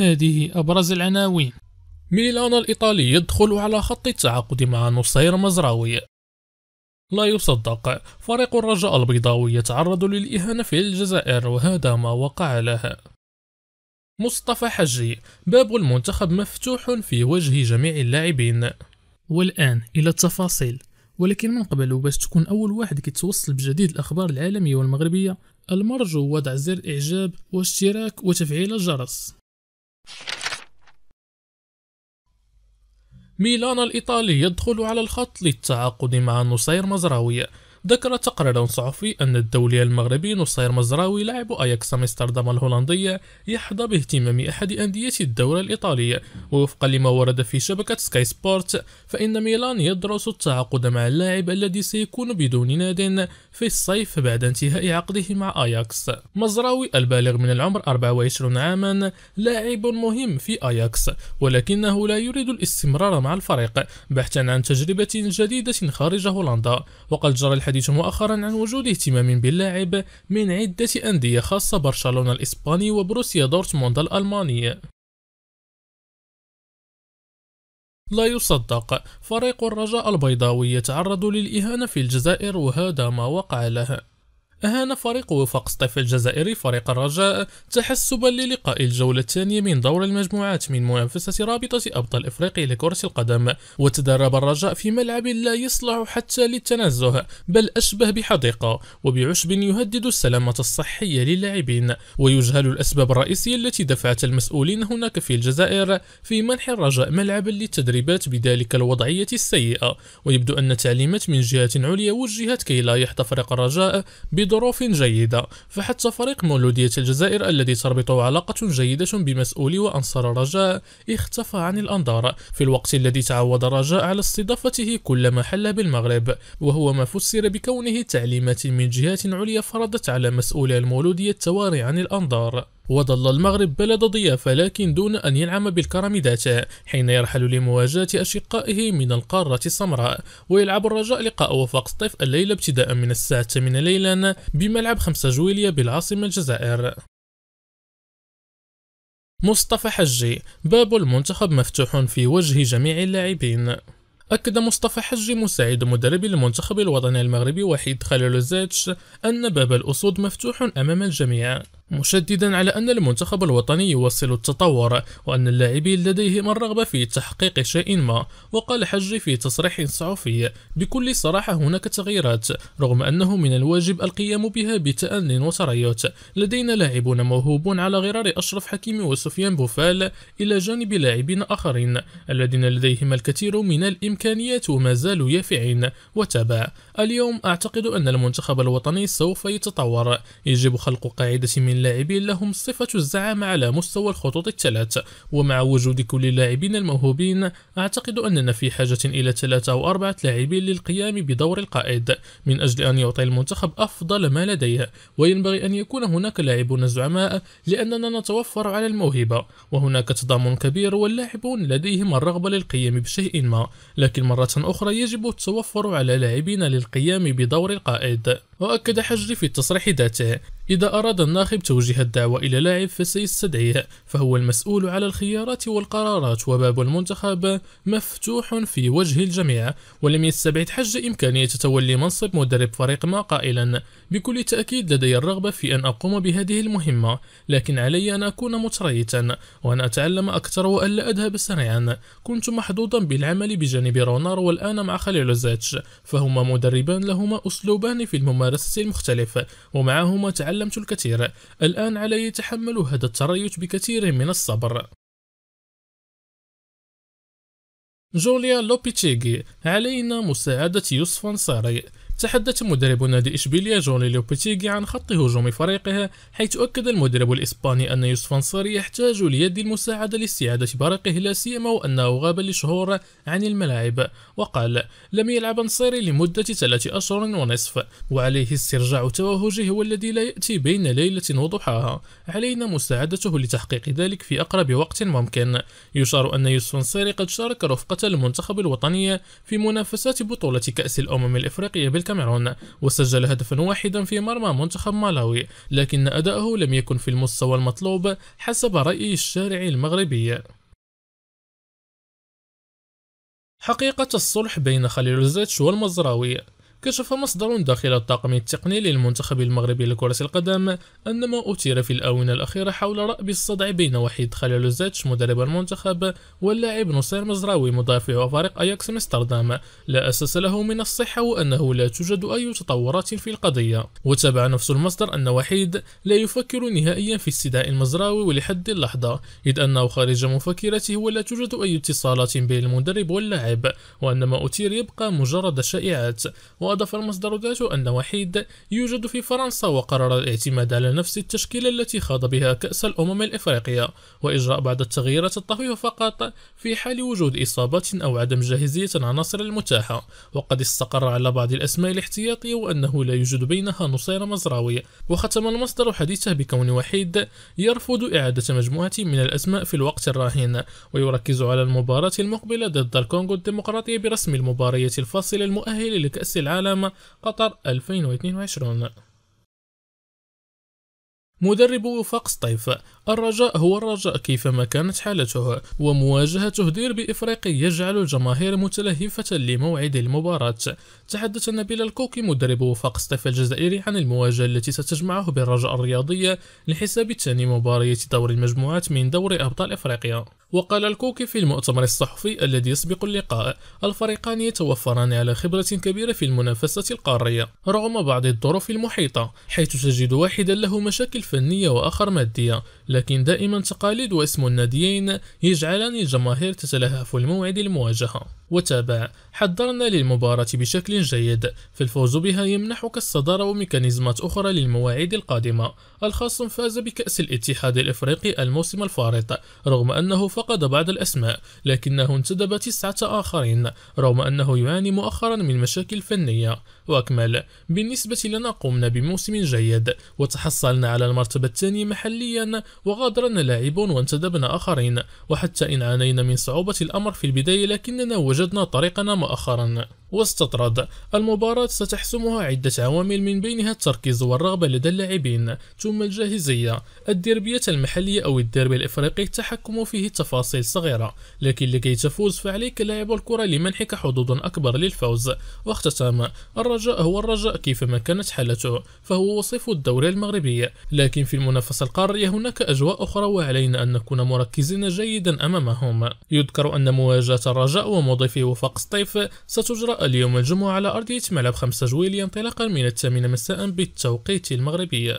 هذه أبرز العناوين ميلان الإيطالي يدخل على خط التعاقد مع نصير مزراوي لا يصدق فريق الرجاء البيضاوي يتعرض للإهانة في الجزائر وهذا ما وقع له مصطفى حجي باب المنتخب مفتوح في وجه جميع اللاعبين والآن إلى التفاصيل ولكن من قبل باش تكون أول واحد كيتوصل بجديد الأخبار العالمية والمغربية المرجو وضع زر إعجاب واشتراك وتفعيل الجرس ميلان الإيطالي يدخل على الخط للتعاقد مع نصير مزراوي ذكر تقرير صحفي أن الدولي المغربي نصير مزراوي لاعب أياكس أمستردام الهولندية يحظى باهتمام أحد أندية الدورة الإيطالية ووفقا لما ورد في شبكة سكاي سبورت فإن ميلان يدرس التعاقد مع اللاعب الذي سيكون بدون ناد في الصيف بعد انتهاء عقده مع أياكس مزراوي البالغ من العمر 24 عاما لاعب مهم في أياكس ولكنه لا يريد الاستمرار مع الفريق بحثا عن تجربة جديدة خارج هولندا وقد جرى الحديث الحديث مؤخرا عن وجود اهتمام باللاعب من عدة أندية خاصة برشلونة الإسباني وبروسيا دورتموند الألماني لا يصدق فريق الرجاء البيضاوي يتعرض للإهانة في الجزائر وهذا ما وقع له أهان فريق وفاق سطيف الجزائري فريق الرجاء تحسبا للقاء الجولة الثانية من دور المجموعات من منافسة رابطة أبطال إفريقيا لكرة القدم وتدرب الرجاء في ملعب لا يصلح حتى للتنزه بل أشبه بحديقة وبعشب يهدد السلامة الصحية للاعبين ويجهل الأسباب الرئيسية التي دفعت المسؤولين هناك في الجزائر في منح الرجاء ملعبا للتدريبات بذلك الوضعية السيئة ويبدو أن تعليمات من جهات عليا وجهت كي لا يحظى فريق الرجاء بظروف جيدة فحتى فريق مولودية الجزائر الذي تربطه علاقة جيدة بمسؤولي وأنصار رجاء اختفى عن الأنظار في الوقت الذي تعود رجاء على استضافته كلما حل بالمغرب وهو ما فسر بكونه تعليمات من جهات عليا فرضت على مسؤولي المولودية التواري عن الأنظار وظل المغرب بلد ضيافة لكن دون أن ينعم بالكرم ذاته حين يرحل لمواجهة أشقائه من القارة السمراء ويلعب الرجاء لقاء وفاق سطيف الليلة ابتداء من الساعة 8 ليلا بملعب 5 جويلية بالعاصمة الجزائر مصطفى حجي باب المنتخب مفتوح في وجه جميع اللاعبين أكد مصطفى حجي مساعد مدرب المنتخب الوطني المغربي وحيد خليل زاتش أن باب الأسود مفتوح أمام الجميع مشددا على أن المنتخب الوطني يواصل التطور وأن اللاعبين لديهم الرغبة في تحقيق شيء ما وقال حجي في تصريح صحفي بكل صراحة هناك تغييرات رغم أنه من الواجب القيام بها بتأن وتريث لدينا لاعبون موهوبون على غرار أشرف حكيمي وسفيان بوفال إلى جانب لاعبين آخرين الذين لديهم الكثير من الإمكانيات وما زالوا يافعين وتابع اليوم أعتقد أن المنتخب الوطني سوف يتطور يجب خلق قاعدة من من لاعبين لهم صفة الزعامة على مستوى الخطوط الثلاث ومع وجود كل اللاعبين الموهوبين أعتقد أننا في حاجة إلى ثلاثة أو أربعة لاعبين للقيام بدور القائد من أجل أن يعطي المنتخب أفضل ما لديه وينبغي أن يكون هناك لاعبون زعماء لأننا نتوفر على الموهبة وهناك تضامن كبير واللاعبون لديهم الرغبة للقيام بشيء ما لكن مرة أخرى يجب التوفر على لاعبين للقيام بدور القائد وأكد حجري في التصريح ذاته إذا أراد الناخب توجيه الدعوة إلى لاعب فسيستدعيه فهو المسؤول على الخيارات والقرارات وباب المنتخب مفتوح في وجه الجميع ولم يستبعد حج إمكانية تولي منصب مدرب فريق ما قائلا بكل تأكيد لدي الرغبة في أن أقوم بهذه المهمة لكن علي أن أكون متريتا وأن أتعلم أكثر وألا أذهب سريعا كنت محظوظا بالعمل بجانب رونار والآن مع خليل زاتش فهما مدربان لهما أسلوبان في الممارسة المختلفة ومعهما تعلمت الكثير الآن علي تحمل هذا التريث بكثير من الصبر جوليا لوبيتشيغي علينا مساعدة يوسف انصاري تحدث مدرب نادي إشبيلية جوني لوبيتيغي عن خط هجوم فريقه حيث أكد المدرب الإسباني أن يوسف أنصاري يحتاج ليد المساعدة لاستعادة فريقه لا سيما وأنه غاب لشهور عن الملاعب وقال لم يلعب أنصاري لمدة ثلاثة أشهر ونصف وعليه استرجاع توهجه والذي لا يأتي بين ليلة وضحاها علينا مساعدته لتحقيق ذلك في أقرب وقت ممكن يشار أن يوسف أنصاري قد شارك رفقة المنتخب الوطني في منافسات بطولة كأس الأمم الإفريقية بالكامل الكاميرون وسجل هدفا واحدا في مرمى منتخب مالاوي لكن أداؤه لم يكن في المستوى المطلوب حسب رأي الشارع المغربي حقيقة الصلح بين خليل زيتش والمزراوي كشف مصدر داخل الطاقم التقني للمنتخب المغربي لكرة القدم أن ما أثير في الآونة الأخيرة حول رأب الصدع بين وحيد خليل زاتش مدرب المنتخب واللاعب نصير مزراوي مضافع فريق أياكس امستردام لا أساس له من الصحة وأنه لا توجد أي تطورات في القضية وتابع نفس المصدر أن وحيد لا يفكر نهائيا في استدعاء المزراوي ولحد اللحظة إذ أنه خارج مفكرته ولا توجد أي اتصالات بين المدرب واللاعب وأن ما أثير يبقى مجرد شائعات وأضاف المصدر ذاته أن وحيد يوجد في فرنسا وقرر الاعتماد على نفس التشكيلة التي خاض بها كأس الأمم الإفريقية وإجراء بعض التغييرات الطفيفة فقط في حال وجود إصابات أو عدم جاهزية العناصر المتاحة وقد استقر على بعض الأسماء الاحتياطية وأنه لا يوجد بينها نصير مزراوي وختم المصدر حديثه بكون وحيد يرفض إعادة مجموعة من الأسماء في الوقت الراهن ويركز على المباراة المقبلة ضد الكونغو الديمقراطية برسم المباريات الفاصلة المؤهلة لكأس العالم العالم قطر 2022 مدرب وفاق سطيف الرجاء هو الرجاء كيفما كانت حالته ومواجهة ديربي إفريقي يجعل الجماهير متلهفة لموعد المباراة تحدث نبيل الكوكي مدرب وفاق سطيف الجزائري عن المواجهة التي ستجمعه بالرجاء الرياضية لحساب ثاني مباراة دور المجموعات من دور أبطال إفريقيا وقال الكوكي في المؤتمر الصحفي الذي يسبق اللقاء الفريقان يتوفران على خبرة كبيرة في المنافسة القارية رغم بعض الظروف المحيطة حيث تجد واحدا له مشاكل فنية وآخر مادية لكن دائما تقاليد واسم الناديين يجعلان الجماهير تتلهف الموعد المواجهة وتابع حضرنا للمباراة بشكل جيد فالفوز بها يمنحك الصدارة وميكانيزمات أخرى للمواعيد القادمة الخصم فاز بكأس الاتحاد الإفريقي الموسم الفارط رغم أنه فقد بعض الأسماء لكنه انتدب تسعة آخرين رغم أنه يعاني مؤخرا من مشاكل فنية وأكمل بالنسبة لنا قمنا بموسم جيد وتحصلنا على المرتبة الثانية محليا وغادرنا لاعبون وانتدبنا آخرين وحتى إن عانينا من صعوبة الأمر في البداية لكننا وجدنا وجدنا طريقنا مؤخرا واستطرد المباراة ستحسمها عدة عوامل من بينها التركيز والرغبة لدى اللاعبين ثم الجاهزية الديربية المحلية أو الديربي الإفريقي التحكم فيه تفاصيل صغيرة لكن لكي تفوز فعليك لاعب الكرة لمنحك حظوظ أكبر للفوز واختتم الرجاء هو الرجاء كيفما كانت حالته فهو وصف الدوري المغربي لكن في المنافسة القارية هناك أجواء أخرى وعلينا أن نكون مركزين جيدا أمامهم يذكر أن مواجهة الرجاء ومضيفه وفاق سطيف ستجرى اليوم الجمعة على أرضية ملعب 5 جويلية انطلاقا من الثامنة مساء بالتوقيت المغربي